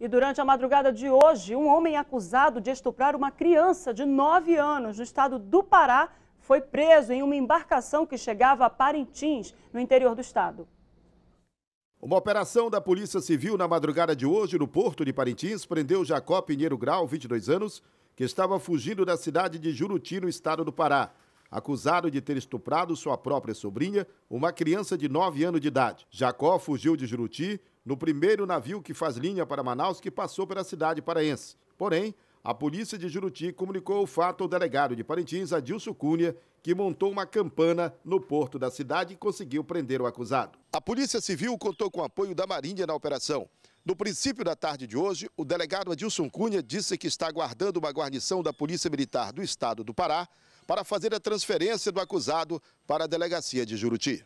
E durante a madrugada de hoje, um homem acusado de estuprar uma criança de 9 anos no estado do Pará foi preso em uma embarcação que chegava a Parintins, no interior do estado. Uma operação da Polícia Civil na madrugada de hoje no porto de Parintins prendeu Jacó Pinheiro Grau, 22 anos, que estava fugindo da cidade de Juruti, no estado do Pará, acusado de ter estuprado sua própria sobrinha, uma criança de 9 anos de idade. Jacó fugiu de Juruti no primeiro navio que faz linha para Manaus que passou pela cidade paraense. Porém, a polícia de Juruti comunicou o fato ao delegado de Parintins, Adilson Cunha, que montou uma campana no porto da cidade e conseguiu prender o acusado. A Polícia Civil contou com o apoio da Marinha na operação. No princípio da tarde de hoje, o delegado Adilson Cunha disse que está aguardando uma guarnição da Polícia Militar do Estado do Pará para fazer a transferência do acusado para a delegacia de Juruti.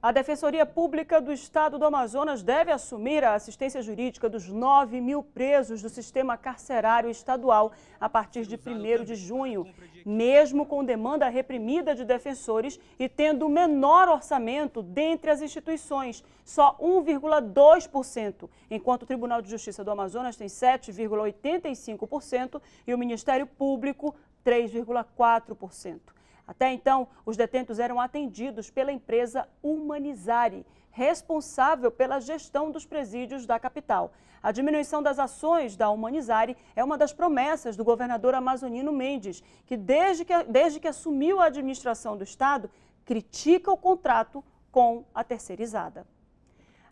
A Defensoria Pública do Estado do Amazonas deve assumir a assistência jurídica dos 9 mil presos do sistema carcerário estadual a partir de 1 de junho. Mesmo com demanda reprimida de defensores e tendo menor orçamento dentre as instituições, só 1,2%, enquanto o Tribunal de Justiça do Amazonas tem 7,85% e o Ministério Público 3,4%. Até então, os detentos eram atendidos pela empresa Humanizare, responsável pela gestão dos presídios da capital. A diminuição das ações da Humanizare é uma das promessas do governador amazonino Mendes, que desde que, desde que assumiu a administração do Estado, critica o contrato com a terceirizada.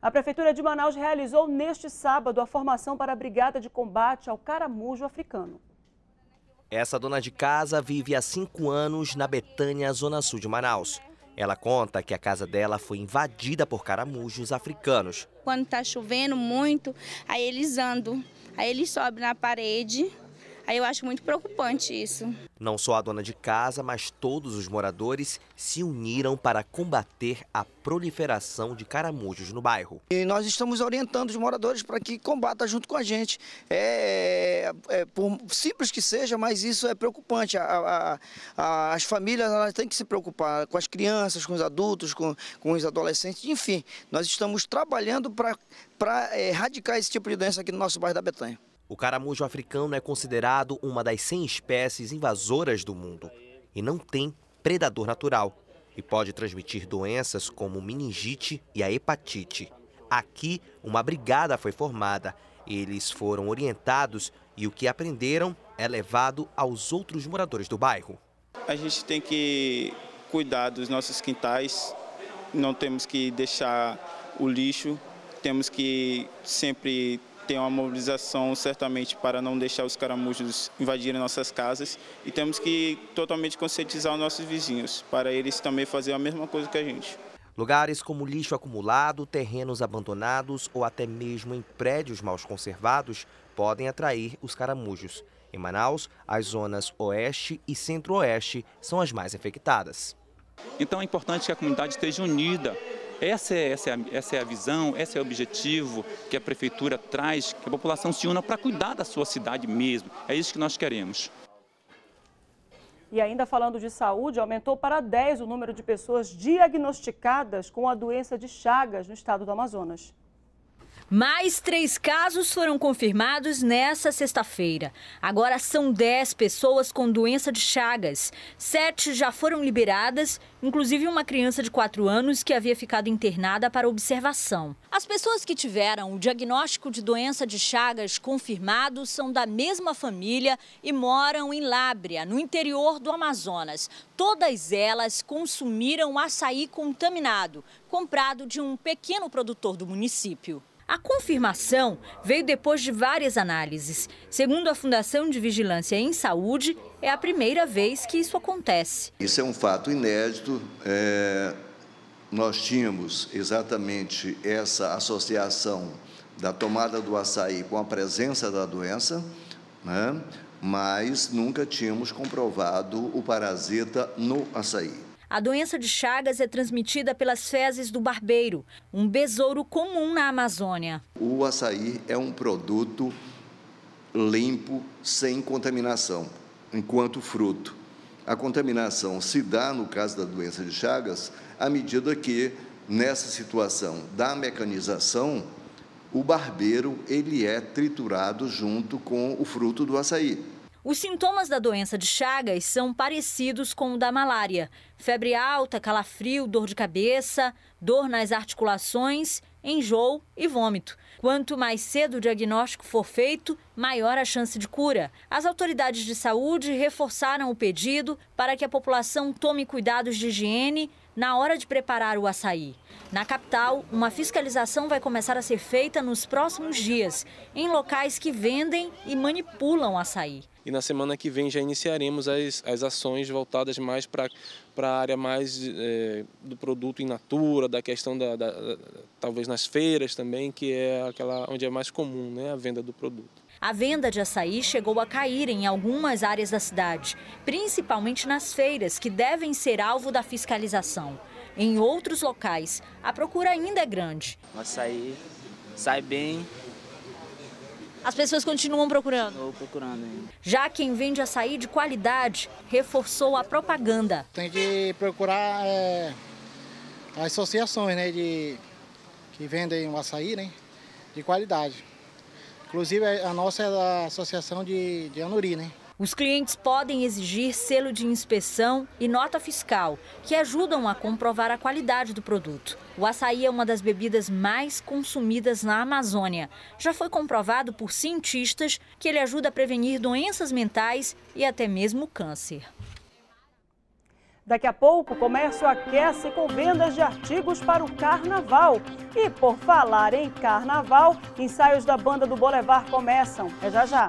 A Prefeitura de Manaus realizou neste sábado a formação para a Brigada de Combate ao Caramujo Africano. Essa dona de casa vive há cinco anos na Betânia, zona sul de Manaus. Ela conta que a casa dela foi invadida por caramujos africanos. Quando está chovendo muito, aí eles andam, aí eles sobem na parede, Aí eu acho muito preocupante isso. Não só a dona de casa, mas todos os moradores se uniram para combater a proliferação de caramujos no bairro. E nós estamos orientando os moradores para que combatam junto com a gente. É, é, é, por simples que seja, mas isso é preocupante. A, a, a, as famílias elas têm que se preocupar com as crianças, com os adultos, com, com os adolescentes, enfim. Nós estamos trabalhando para é, erradicar esse tipo de doença aqui no nosso bairro da Betanha. O caramujo africano é considerado uma das 100 espécies invasoras do mundo e não tem predador natural e pode transmitir doenças como meningite e a hepatite. Aqui, uma brigada foi formada. Eles foram orientados e o que aprenderam é levado aos outros moradores do bairro. A gente tem que cuidar dos nossos quintais, não temos que deixar o lixo, temos que sempre tem uma mobilização certamente para não deixar os caramujos invadirem nossas casas e temos que totalmente conscientizar os nossos vizinhos, para eles também fazer a mesma coisa que a gente. Lugares como lixo acumulado, terrenos abandonados ou até mesmo em prédios mal conservados podem atrair os caramujos. Em Manaus, as zonas oeste e centro-oeste são as mais afetadas. Então é importante que a comunidade esteja unida essa é, essa, é a, essa é a visão, esse é o objetivo que a prefeitura traz, que a população se una para cuidar da sua cidade mesmo. É isso que nós queremos. E ainda falando de saúde, aumentou para 10 o número de pessoas diagnosticadas com a doença de Chagas no estado do Amazonas. Mais três casos foram confirmados nesta sexta-feira. Agora são 10 pessoas com doença de Chagas. Sete já foram liberadas, inclusive uma criança de 4 anos que havia ficado internada para observação. As pessoas que tiveram o diagnóstico de doença de Chagas confirmado são da mesma família e moram em Lábrea, no interior do Amazonas. Todas elas consumiram açaí contaminado, comprado de um pequeno produtor do município. A confirmação veio depois de várias análises. Segundo a Fundação de Vigilância em Saúde, é a primeira vez que isso acontece. Isso é um fato inédito. É... Nós tínhamos exatamente essa associação da tomada do açaí com a presença da doença, né? mas nunca tínhamos comprovado o parasita no açaí. A doença de Chagas é transmitida pelas fezes do barbeiro, um besouro comum na Amazônia. O açaí é um produto limpo, sem contaminação, enquanto fruto. A contaminação se dá, no caso da doença de Chagas, à medida que, nessa situação da mecanização, o barbeiro ele é triturado junto com o fruto do açaí. Os sintomas da doença de Chagas são parecidos com o da malária: febre alta, calafrio, dor de cabeça, dor nas articulações, enjoo e vômito. Quanto mais cedo o diagnóstico for feito, maior a chance de cura. As autoridades de saúde reforçaram o pedido para que a população tome cuidados de higiene na hora de preparar o açaí. Na capital, uma fiscalização vai começar a ser feita nos próximos dias, em locais que vendem e manipulam açaí e na semana que vem já iniciaremos as, as ações voltadas mais para a área mais é, do produto in natura, da questão da, da, da, talvez nas feiras também, que é aquela onde é mais comum né, a venda do produto. A venda de açaí chegou a cair em algumas áreas da cidade, principalmente nas feiras, que devem ser alvo da fiscalização. Em outros locais, a procura ainda é grande. O açaí sai bem, as pessoas continuam procurando? Estou procurando ainda. Já quem vende açaí de qualidade reforçou a propaganda. Tem que procurar é, as associações né, de, que vendem o açaí né, de qualidade. Inclusive a nossa é da Associação de, de Anuri, né? Os clientes podem exigir selo de inspeção e nota fiscal, que ajudam a comprovar a qualidade do produto. O açaí é uma das bebidas mais consumidas na Amazônia. Já foi comprovado por cientistas que ele ajuda a prevenir doenças mentais e até mesmo câncer. Daqui a pouco, o comércio aquece com vendas de artigos para o carnaval. E por falar em carnaval, ensaios da banda do Boulevard começam. É já já.